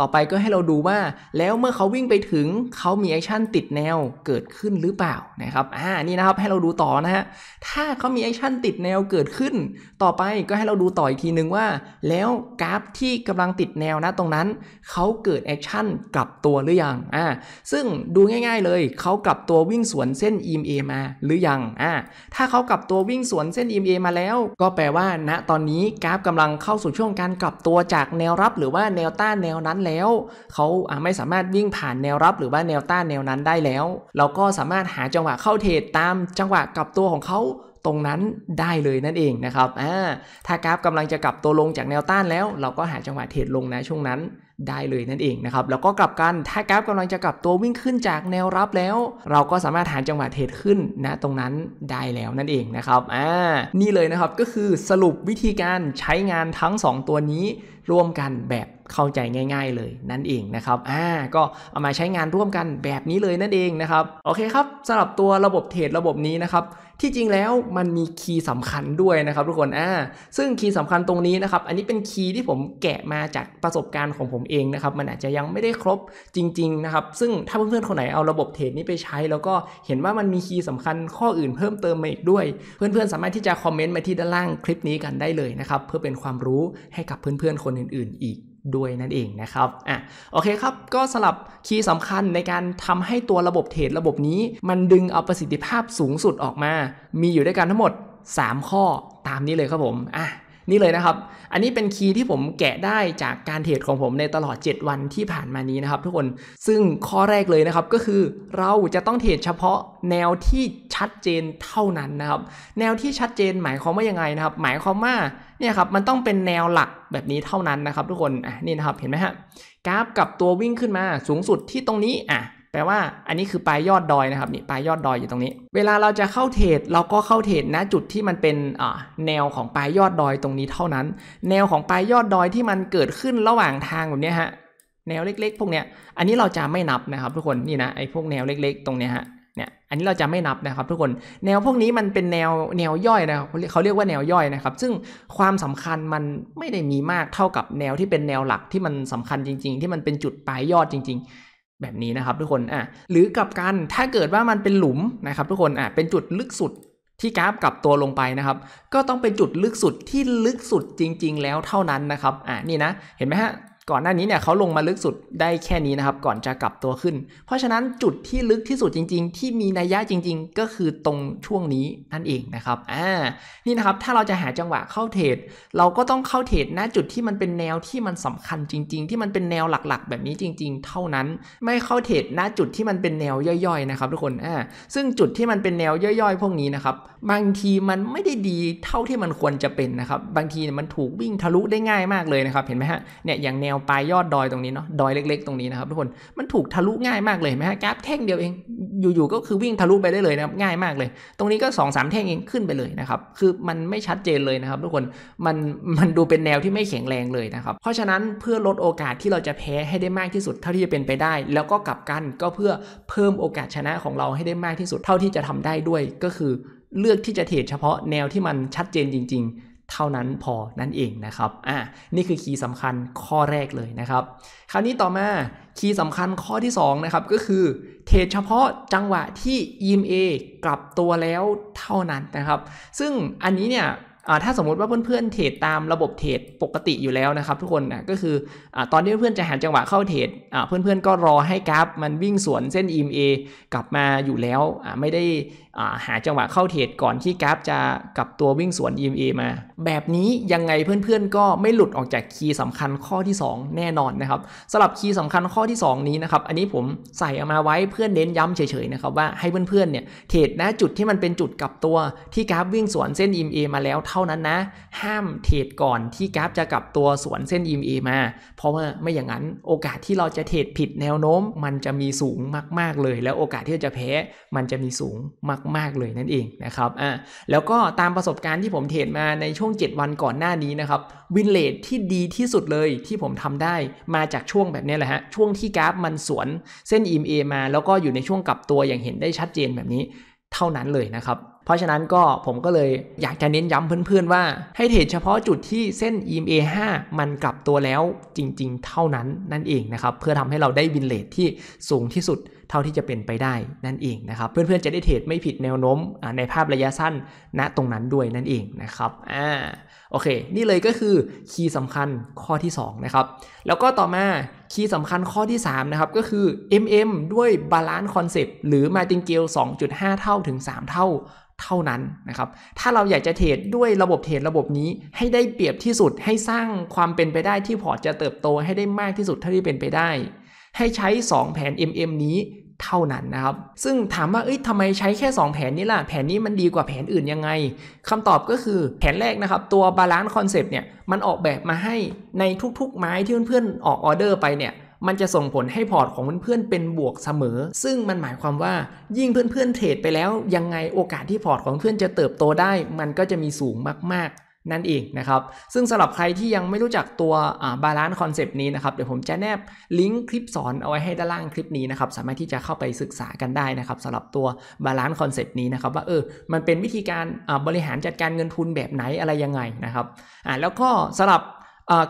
Speaker 1: ต่อไปก็ให้เราดูว่า แล้วเมื่อเขาวิ่งไปถึงเขามีแอคชั่นติดแนวเกิดขึ้นหรือเปล่านะครับอ่านี่นะครับให้เราดูต่อนะฮะถ้าเขามีแอคชั่นติดแนวเกิดขึ้นต่อไปก็ให้เราดูต่ออีกทีนึงว่า แล้วกราฟที่กำลังติดแนวนะตรงนั้น เขาเกิดแอคชั่นกลับตัวหรือยังอ่าซึ่งดูง่าย ๆเลย เขากลับตัววิ่งสวนเส้น EMA มาหรือยังอ่าถ้าเขากลับตัววิ่งสวนเส้น EMA มาแล้ว ก็แปลว่าณนะตอนนี้กราฟกำลังเข้าสู่ช่วงการกลับตัวจากแนวรับ หรือว่าแนวต้านแนวนั้นแล้วเขาไม่สามารถวิ่งผ่านแนวรับหรือว่าแนวต้านแนวนั้นได้แล้ว เราก็สามารถหาจังหวะเข้าเทรดตามจังหวะกับตัวของเขาตรงนั้นได้เลยนั่นเองนะครับถ้ากราฟกำลังจะกลับตัวลงจากแนวต้านแล้ว เราก็หาจังหวะเทรดลงนะช่วงนั้นได้เลยนั่นเองนะครับแล้วก็กลับกันถ้ากราฟกำลังจะกลับตัววิ่งขึ้นจากแนวรับแล้ว เราก็สามารถหาจังหวะเทรดขึ้นนะตรงนั้นได้แล้วนั่นเองนะครับอ่านี่เลยนะครับก็คือสรุปวิธีการใช้งานทั้ง 2 ตัวนี้ร่วมกันแบบเข้าใจง่าย ๆเลยนั่นเองนะครับ อ่า ก็เอามาใช้งานร่วมกันแบบนี้เลยนั่นเองนะครับ โอเคครับ สำหรับตัวระบบเทรดระบบนี้นะครับ ที่จริงแล้วมันมีคีย์สำคัญด้วยนะครับ ทุกคน อ่า ซึ่งคีย์สำคัญตรงนี้นะครับ อันนี้เป็นคีย์ที่ผมแกะมาจากประสบการณ์ของผมเองนะครับ มันอาจจะยังไม่ได้ครบจริงๆนะครับ ซึ่งถ้าเพื่อน ๆ คนไหนเอาระบบเทรดนี้ไปใช้ แล้วก็เห็นว่ามันมีคีย์สำคัญข้ออื่น เพิ่มเติมมาอีกด้วย เพื่อนๆสามารถที่จะคอมเมนต์มาที่ด้านล่างคลิปนี้กันได้เลยนะครับ เพื่อเป็นความรู้ให้กับเพื่อนๆคนอื่นๆอีกด้วยนั่นเองนะครับ อ่ะ โอเคครับ ก็สลับคีย์สำคัญในการทำให้ตัวระบบเทรดระบบนี้ มันดึงเอาประสิทธิภาพสูงสุดออกมา มีอยู่ด้วยกันทั้งหมด 3 ข้อ ตามนี้เลยครับผม อ่ะนี่เลยนะครับ อันนี้เป็นคีย์ที่ผมแกะได้จากการเทรดของผมในตลอด 7 วันที่ผ่านมานี้นะครับทุกคน ซึ่งข้อแรกเลยนะครับ ก็คือเราจะต้องเทรดเฉพาะแนวที่ชัดเจนเท่านั้นนะครับ แนวที่ชัดเจนหมายความว่ายังไงนะครับ หมายความว่าเนี่ยครับมันต้องเป็นแนวหลักแบบนี้เท่านั้นนะครับทุกคนอ่ะนี่นะครับเห็นไหมฮะกราฟกับตัววิ่งขึ้นมาสูงสุดที่ตรงนี้อ่ะแปลว่าอันนี้คือปลายยอดดอยนะครับนี่ปลายยอดดอยอยู่ตรงนี้ เวลาเราจะเข้าเทรดเราก็เข้าเทรดณจุดที่มันเป็นแนวของปลายยอดดอยตรงนี้เท่านั้น แนวของปลายยอดดอยที่มันเกิดขึ้นระหว่างทางแบบนี้ฮะแนวเล็ก ๆ พวกเนี้ยอันนี้เราจะไม่นับนะครับทุกคนนี่นะไอ้พวกแนวเล็กๆ ตรงเนี้ยฮะเนี่ยอันนี้เราจะไม่นับนะครับทุกคนแนวพวกนี้มันเป็นแนวแนวย่อยนะครับเขาเรียกว่าแนวย่อยนะครับซึ่งความสำคัญมันไม่ได้มีมากเท่ากับแนวที่เป็นแนวหลักที่มันสำคัญจริงๆ ที่มันเป็นจุดปลายยอดจริง ๆแบบนี้นะครับทุกคน อ่ะหรือกับกัน ถ้าเกิดว่ามันเป็นหลุมนะครับทุกคน อ่ะเป็นจุดลึกสุดที่กราฟกลับตัวลงไปนะครับ ก็ต้องเป็นจุดลึกสุดที่ลึกสุดจริง ๆ แล้วเท่านั้นนะครับ อ่ะนี่นะ เห็นไหมฮะก่อนหน้านี้เนี่ยเขาลงมาลึกสุดได้แค่นี้นะครับก่อนจะกลับตัวขึ้น เพราะฉะนั้นจุดที่ลึกที่สุดจริงๆ ที่มีนัยยะจริงๆ ก็คือตรงช่วงนี้ นั่นเองนะครับอ่านี่นะครับถ้าเราจะหาจังหวะเข้าเทรดเราก็ต้องเข้าเทรดณจุดที่มันเป็นแนวที่มันสำคัญจริงๆ ที่มันเป็นแนวหลักๆ แบบนี้จริงๆ เท่านั้นไม่เข้าเทรดณจุดที่มันเป็นแนวย่อยๆนะครับทุกคนอ่าซึ่งจุดที่มันเป็นแนวย่อยๆ พวกนี้นะครับบางทีมันไม่ได้ดีเท่าที่มันควรจะเป็นนะครับบางทีมันถูกวิ่งทะลุได้ง่ายมากเลยนะครับเห็นไหมฮะเนี่ยอย่างแนวปลายยอดดอยตรงนี้เนาะดอยเล็ก ๆตรงนี้นะครับทุกคนมันถูกทะลุง่ายมากเลยไหมฮะกราฟแท่งเดียวเองอยู่ๆ ก็คือวิ่งทะลุไปได้เลยนะครับง่ายมากเลย ตรงนี้ก็2อสามแท่งเองขึ้นไปเลยนะครับคือมันไม่ชัดเจนเลยนะครับทุกคนมันมันดูเป็นแนวที่ไม่แข็งแรงเลยนะครับเพราะฉะนั้นเพื่อลดโอกาสที่เราจะแพ้ให้ได้มากที่สุดเท่าที่จะเป็นไปได้แล้วก็กลับกันก็เพื่อเพิ่มโอกาสชนะของเราให้ได้มากที่สุดเท่าที่จะทำได้ด้วยก็คือเลือกที่จะเทรดเฉพาะแนวที่มันชัดเจนจริง ๆเท่านั้นพอนั่นเองนะครับ อ่า นี่คือคีย์สำคัญข้อแรกเลยนะครับ คราวนี้ต่อมาคีย์สำคัญข้อที่ 2 นะครับก็คือ เทรดเฉพาะจังหวะที่ EMA กลับตัวแล้วเท่านั้นนะครับ ซึ่งอันนี้เนี่ยถ้าสมมติว่าเพื่อนๆเทรดตามระบบเทรดปกติอยู่แล้วนะครับทุกคนนะก็คืออตอนที่เพื่อนๆจะหาจังหวะเข้าเทรดเพื่อนๆก็รอให้กราฟมันวิ่งสวนเส้น EMA กลับมาอยู่แล้วไม่ได้หาจังหวะเข้าเทรดก่อนที่กราฟจะกลับตัววิ่งสวน EMA มา แบบนี้ยังไงเพื่อนๆ ก็ไม่หลุดออกจากคีย์สำคัญข้อที่ 2 แน่นอนนะครับสำหรับคีย์สำคัญข้อที่ 2 นี้นะครับอันนี้ผมใส่เอามาไว้เพื่อนเน้นย้ำเฉยๆนะครับว่าให้เพื่อนๆเนี่ยเทรดณจุดที่มันเป็นจุดกลับตัวที่กราฟวิ่งสวนเส้น EMA มาแล้วเท่านั้นนะห้ามเทรดก่อนที่กราฟจะกลับตัวสวนเส้น EMA มา เพราะว่าไม่อย่างนั้นโอกาสที่เราจะเทรดผิดแนวโน้มมันจะมีสูงมาก ๆเลย แล้วโอกาสที่จะแพ้มันจะมีสูงมากมากๆเลยนั่นเองนะครับ อ่าแล้วก็ตามประสบการณ์ที่ผมเทรดมาในช่วง 7 วันก่อนหน้านี้นะครับ วินเลทที่ดีที่สุดเลยที่ผมทำได้มาจากช่วงแบบนี้แหละฮะช่วงที่กราฟมันสวนเส้น EMA มา แล้วก็อยู่ในช่วงกลับตัวอย่างเห็นได้ชัดเจนแบบนี้เท่านั้นเลยนะครับเพราะฉะนั้นก็ผมก็เลยอยากจะเน้นย้ำเพื่อนๆว่าให้เทรดเฉพาะจุดที่เส้น EMA 5มันกลับตัวแล้วจริงๆเท่านั้นนั่นเองนะครับเพื่อทำให้เราได้วินเลทที่สูงที่สุดเท่าที่จะเป็นไปได้นั่นเองนะครับเพื่อนๆจะได้เทรดไม่ผิดแนวโน้มในภาพระยะสั้นณตรงนั้นด้วยนั่นเองนะครับอ่าโอเค นี่เลยก็คือคีย์สำคัญข้อที่2นะครับแล้วก็ต่อมาคีย์สำคัญข้อที่3นะครับก็คือ MM ด้วยบาลานซ์คอนเซปต์หรือมาติงเกล2.5 เท่าถึง 3 เท่าเท่านั้นนะครับ ถ้าเราอยากจะเทรดด้วยระบบเทรดระบบนี้ให้ได้เปรียบที่สุด ให้สร้างความเป็นไปได้ที่พอร์ตจะเติบโตให้ได้มากที่สุดเท่าที่เป็นไปได้ ให้ใช้ 2 แผน MM นี้เท่านั้นนะครับ ซึ่งถามว่าเอ้ยทำไมใช้แค่ 2 แผนนี้ล่ะ แผนนี้มันดีกว่าแผนอื่นยังไง คำตอบก็คือแผนแรกนะครับ ตัวบาลานซ์คอนเซปต์เนี่ย มันออกแบบมาให้ในทุกๆไม้ที่เพื่อนๆออกออเดอร์ไปเนี่ยมันจะส่งผลให้พอร์ตของเพื่อนๆ เป็นบวกเสมอ ซึ่งมันหมายความว่ายิ่งเพื่อนๆ เทรดไปแล้ว ยังไงโอกาสที่พอร์ตของเพื่อนจะเติบโตได้ มันก็จะมีสูงมากๆนั่นเองนะครับ ซึ่งสำหรับใครที่ยังไม่รู้จักตัวบาลานซ์คอนเซปต์นี้นะครับ เดี๋ยวผมจะแนบลิงก์คลิปสอนเอาไว้ให้ด้านล่างคลิปนี้นะครับสามารถที่จะเข้าไปศึกษากันได้นะครับสำหรับตัวบาลานซ์คอนเซปต์นี้นะครับ ว่าเออ มันเป็นวิธีการบริหารจัดการเงินทุนแบบไหนอะไรยังไงนะครับ อ่าแล้วก็สำหรับ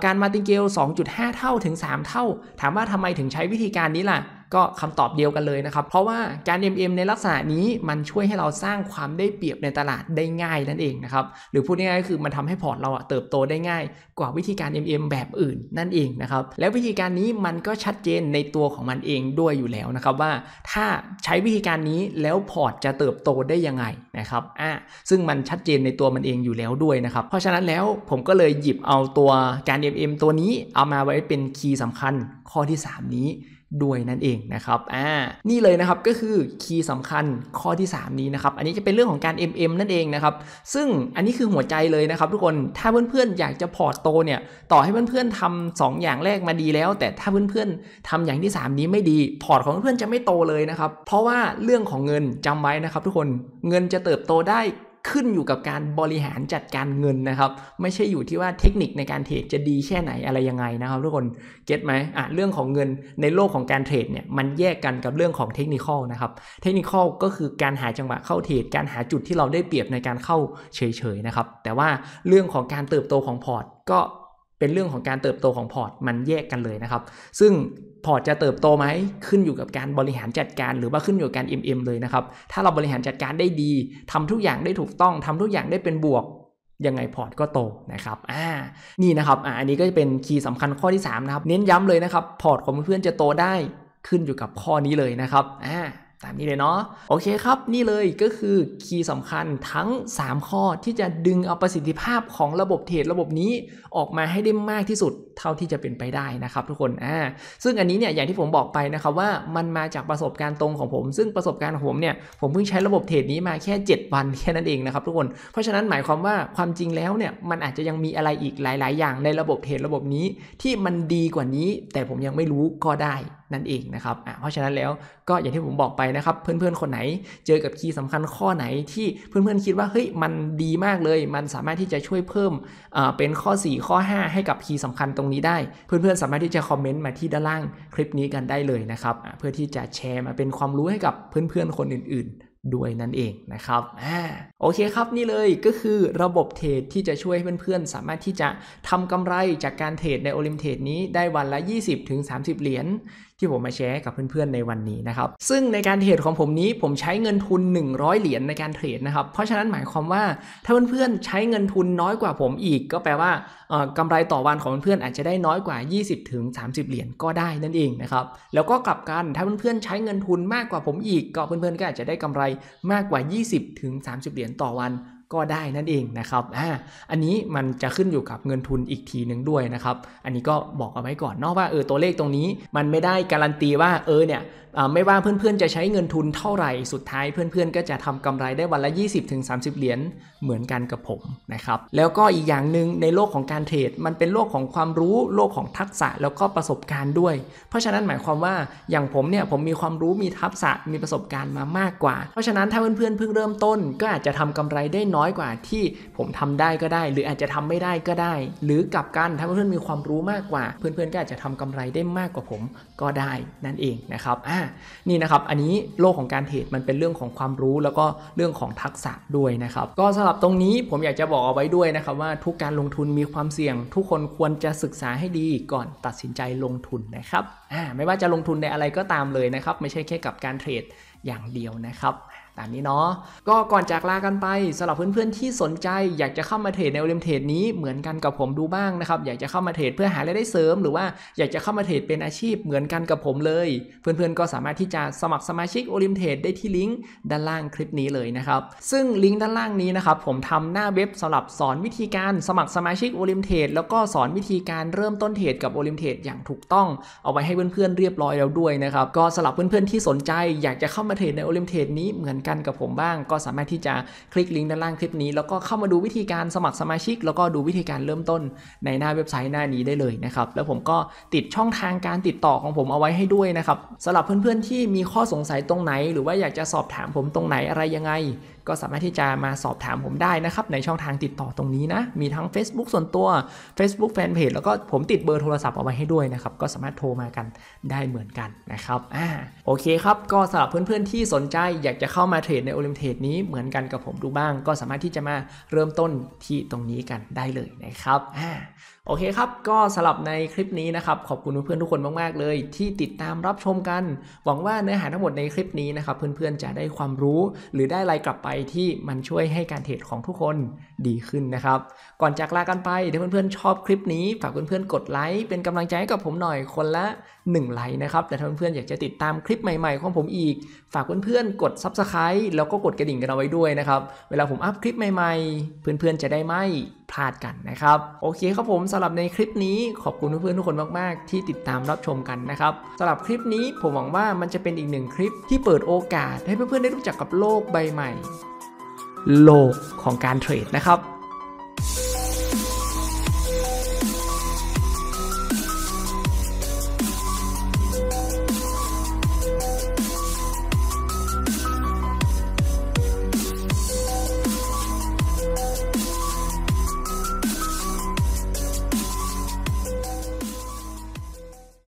Speaker 1: การมาติงเกล 2.5 เท่าถึง 3 เท่า ถามว่าทำไมถึงใช้วิธีการนี้ล่ะก็คำตอบเดียวกันเลยนะครับ เพราะว่าการ MM ในลักษณะนี้มันช่วยให้เราสร้างความได้เปรียบในตลาดได้ง่ายนั่นเองนะครับ หรือพูดง่ายๆก็คือมันทำให้พอร์ตเราเติบโตได้ง่ายกว่าวิธีการ MM แบบอื่นนั่นเองนะครับ แล้ววิธีการนี้มันก็ชัดเจนในตัวของมันเองด้วยอยู่แล้วนะครับว่า ถ้าใช้วิธีการนี้แล้วพอร์ตจะเติบโตได้ยังไงนะครับอ่ะซึ่งมันชัดเจนในตัวมันเองอยู่แล้วด้วยนะครับ เพราะฉะนั้นแล้วผมก็เลยหยิบเอาตัวการ MM ตัวนี้เอามาไว้เป็นคีย์สำคัญข้อที่ 3 นี้ด้วยนั่นเองนะครับ อ่า นี่เลยนะครับ ก็คือคีย์สำคัญข้อที่ 3 นี้นะครับ อันนี้จะเป็นเรื่องของการ MM นั่นเองนะครับ ซึ่งอันนี้คือหัวใจเลยนะครับ ทุกคน ถ้าเพื่อนๆอยากจะพอร์ตโตเนี่ย ต่อให้เพื่อนๆทำ 2 อย่างแรกมาดีแล้ว แต่ถ้าเพื่อนๆทำอย่างที่ 3 นี้ไม่ดี พอร์ตของเพื่อนๆจะไม่โตเลยนะครับ เพราะว่าเรื่องของเงินจำไว้นะครับทุกคน เงินจะเติบโตได้ขึ้นอยู่กับการบริหารจัดการเงินนะครับ ไม่ใช่อยู่ที่ว่าเทคนิคในการเทรดจะดีแค่ไหนอะไรยังไงนะครับทุกคนเก็ตไหมอ่ะเรื่องของเงินในโลกของการเทรดเนี่ยมันแยกกันกับเรื่องของเทคนิคอลนะครับเทคนิคอลก็คือการหาจังหวะเข้าเทรดการหาจุดที่เราได้เปรียบในการเข้าเฉยๆนะครับแต่ว่าเรื่องของการเติบโตของพอร์ตก็เป็นเรื่องของการเติบโตของพอร์ตมันแยกกันเลยนะครับ ซึ่งพอร์ตจะเติบโตไหมขึ้นอยู่กับการบริหารจัดการหรือว่าขึ้นอยู่กับการ MM เลยนะครับ ถ้าเราบริหารจัดการได้ดี ทำทุกอย่างได้ถูกต้องทำทุกอย่างได้เป็นบวก ยังไงพอร์ตก็โตนะครับอ่านี่นะครับอ่าอันนี้ก็จะเป็นคีย์สำคัญข้อที่ 3 นะครับ เน้นย้ำเลยนะครับพอร์ตของเพื่อนจะโตได้ขึ้นอยู่กับข้อนี้เลยนะครับอ่าตามนี้เลยเนาะโอเคครับนี่เลยก็คือคีย์สำคัญทั้ง 3 ข้อที่จะดึงเอาประสิทธิภาพของระบบเทรดระบบนี้ออกมาให้ได้มากที่สุดเท่าที่จะเป็นไปได้นะครับทุกคนอ่าซึ่งอันนี้เนี่ยอย่างที่ผมบอกไปนะครับว่ามันมาจากประสบการณ์ตรงของผม ซึ่งประสบการณ์ของผมเนี่ยผมเพิ่งใช้ระบบเทรดนี้มาแค่ 7 วันแค่นั้นเองนะครับทุกคนเพราะฉะนั้นหมายความว่าความจริงแล้วเนี่ยมันอาจจะยังมีอะไรอีกหลายๆ อย่างในระบบเทรดระบบนี้ที่มันดีกว่านี้ แต่ผมยังไม่รู้ก็ได้นั่นเองนะครับเพราะฉะนั้นแล้วก็อย่างที่ผมบอกไปนะครับ เพื่อนๆคนไหนเจอกับคีย์สำคัญข้อไหนที่เพื่อนๆคิดว่าเฮ้ยมันดีมากเลย มันสามารถที่จะช่วยเพิ่มเป็นข้อ 4 ข้อ 5 ให้กับคีย์สำคัญตรงนี้ได้ เพื่อนๆสามารถที่จะคอมเมนต์มาที่ด้านล่างคลิปนี้กันได้เลยนะครับเพื่อที่จะแชร์มาเป็นความรู้ให้กับเพื่อนๆคนอื่นๆด้วยนั่นเองนะครับอโอเคครับนี่เลยก็คือระบบเทรดที่จะช่วยให้เพื่อน ๆสามารถที่จะทำกำไรจากการเทรดในโอลิมเทรดนี้ได้วันละ 20-30เหรียญที่ผมมาแชร์ให้กับเพื่อนๆในวันนี้นะครับซึ่งในการเทรดของผมนี้ผมใช้เงินทุน 100 เหรียญในการเทรดนะครับเพราะฉะนั้นหมายความว่าถ้าเพื่อนๆใช้เงินทุนน้อยกว่าผมอีก ก็แปลว่ากำไรต่อวันของเพื่อนๆอาจจะได้น้อยกว่า 20 ถึง 30 เหรียญก็ได้นั่นเองนะครับแล้วก็กลับกันถ้าเพื่อนๆใช้เงินทุนมากกว่าผมอีกก็เพื่อน ๆก็อาจจะได้กำไรมากกว่า 20ถึง30 เหรียญต่อวันก็ได้นั่นเองนะครับ อ่า อันนี้มันจะขึ้นอยู่กับเงินทุนอีกทีหนึ่งด้วยนะครับ อันนี้ก็บอกเอาไว้ก่อนนากว่าเออตัวเลขตรงนี้มันไม่ได้การันตีว่าเออเนี่ยไม่ว่าเพื่อนๆจะใช้เงินทุนเท่าไหร่ สุดท้ายเพื่อนๆก็จะทำกำไรได้วันละ 20-30 เหรียญเหมือนกันกับผมนะครับ แล้วก็อีกอย่างหนึ่งในโลกของการเทรดมันเป็นโลกของความรู้โลกของทักษะแล้วก็ประสบการณ์ด้วย เพราะฉะนั้นหมายความว่าอย่างผมเนี่ยผมมีความรู้มีทักษะมีประสบการณ์มามากกว่า เพราะฉะนั้นถ้าเพื่อนๆเพิ่งเริ่มต้นก็อาจจะทำกำไรได้น้อยกว่าที่ผมทำได้ก็ได้ หรืออาจจะทำไม่ได้ก็ได้ หรือกลับกันถ้าเพื่อนๆมีความรู้มากกว่า เพื่อนๆก็อาจจะทำกำไรได้มากกว่าผมก็ได้นั่นเองนะครับอ่านี่นะครับ อันนี้โลกของการเทรดมันเป็นเรื่องของความรู้แล้วก็เรื่องของทักษะด้วยนะครับ ก็สำหรับตรงนี้ผมอยากจะบอกเอาไว้ด้วยนะครับว่าทุกการลงทุนมีความเสี่ยง ทุกคนควรจะศึกษาให้ดีก่อนตัดสินใจลงทุนนะครับ ไม่ว่าจะลงทุนในอะไรก็ตามเลยนะครับ ไม่ใช่แค่กับการเทรดอย่างเดียวนะครับตามนี้เนาะ ก็ก่อนจากลากันไปสำหรับเพื่อนๆที่สนใจอยากจะเข้ามาเทรดในโอลิมเทรดนี้เหมือนกันกับผมดูบ้างนะครับอยากจะเข้ามาเทรดเพื่อหารายได้เสริม หรือว่าอยากจะเข้ามาเทรดเป็นอาชีพเหมือนกันกับผมเลย เพื่อนๆ ก็สามารถที่จะสมัครสมาชิกโอลิมเทรดได้ที่ลิงก์ด้านล่างคลิปนี้เลยนะครับซึ่งลิงก์ด้านล่างนี้นะครับผมทำหน้าเว็บสำหรับสอนวิธีการสมัครสมาชิกโอลิมเทรดแล้วก็สอนวิธีการเริ่มต้นเทรดกับโอลิมเทรดอย่างถูกต้องเอาไว้ให้เพื่อนๆเรียบร้อยแล้วด้วยนะครับก็สำหรับเพื่อนๆที่สนใจอยากจะเข้ามาเทรดในโอลิมเทรดนี้เหมือนกันกับผมบ้างก็สามารถที่จะคลิกลิงก์ด้านล่างคลิปนี้แล้วก็เข้ามาดูวิธีการสมัครสมาชิก แล้วก็ดูวิธีการเริ่มต้นในหน้าเว็บไซต์หน้านี้ได้เลยนะครับแล้วผมก็ติดช่องทางการติดต่อของผมเอาไว้ให้ด้วยนะครับสำหรับเพื่อนๆที่มีข้อสงสัยตรงไหน หรือว่าอยากจะสอบถามผมตรงไหนอะไรยังไง ก็สามารถที่จะมาสอบถามผมได้นะครับ ในช่องทางติดต่อตรงนี้นะมีทั้ง Facebook ส่วนตัว Facebook Fanpage แล้วก็ผมติดเบอร์โทรศัพท์เอาไว้ให้ด้วยนะครับก็สามารถโทรมากันได้เหมือนกันนะครับอ่าโอเคครับก็สำหรับเพื่อนๆที่สนใจอยากจะเข้ามาาเทรดในโอลิมเทรดนี้เหมือนกันกับผมดูบ้างก็สามารถที่จะมาเริ่มต้นที่ตรงนี้กันได้เลยนะครับโอเคครับก็สำหรับในคลิปนี้นะครับขอบคุณเพื่อนๆ ทุกคนมากๆเลยที่ติดตามรับชมกัน หวังว่าเนื้อหาทั้งหมดในคลิปนี้นะครับเพื่อนๆจะได้ความรู้หรือได้อะไรกลับไปที่มันช่วยให้การเทรดของทุกคนดีขึ้นนะครับก่อนจากลากันไปถ้าเพื่อนๆ ชอบคลิปนี้ฝากเพื่อนๆ กดไลค์เป็นกำลังใจให้กับผมหน่อยคนละ 1ไลค์นะครับแต่ถ้าเพื่อนๆ อยากจะติดตามคลิปใหม่ ๆ ของผมอีก ฝากเพื่อนๆกดซับสไคร b e แล้วก็กดกระดิ่งกันเอาไว้ด้วยนะครับเวลาผมอัพคลิปใหม่ๆ เพื่อนๆจะได้ไม่พลาดกันนะครับ โอเคครับผมสำหรับในคลิปนี้ขอบคุณเพื่อนๆทุกคนมากๆ ที่ติดตามรับชมกันนะครับสำหรับคลิปนี้ผมหวังว่ามันจะเป็นอีกหนึ่งคลิปที่เปิดโอกาสให้เพื่อนๆได้รู้จักกับโลกใบใหม่ โลกของการเทรดนะครับ